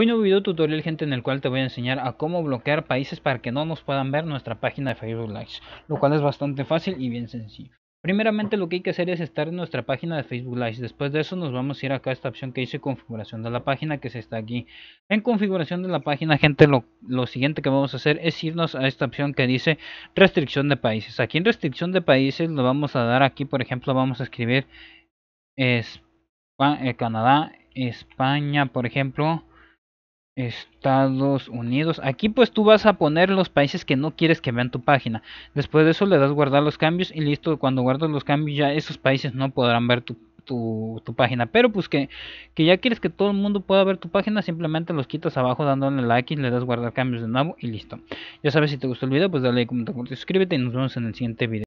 Hoy nuevo video tutorial gente en el cual te voy a enseñar a cómo bloquear países para que no nos puedan ver nuestra página de Facebook Lives, lo cual es bastante fácil y bien sencillo. Primeramente lo que hay que hacer es estar en nuestra página de Facebook Lives. Después de eso nos vamos a ir acá a esta opción que dice configuración de la página que se está aquí. En configuración de la página gente lo, siguiente que vamos a hacer es irnos a esta opción que dice restricción de países. Aquí en restricción de países lo vamos a dar aquí por ejemplo vamos a escribir eh, Canadá, España por ejemplo. Estados Unidos. Aquí pues tú vas a poner los países que no quieres que vean tu página. Después de eso le das guardar los cambios y listo. Cuando guardas los cambios ya esos países no podrán ver tu, página. Pero pues que, que, ya quieres que todo el mundo pueda ver tu página. Simplemente los quitas abajo dándole like y le das guardar cambios de nuevo y listo. Ya sabes si te gustó el video pues dale like, comenta, suscríbete y nos vemos en el siguiente video.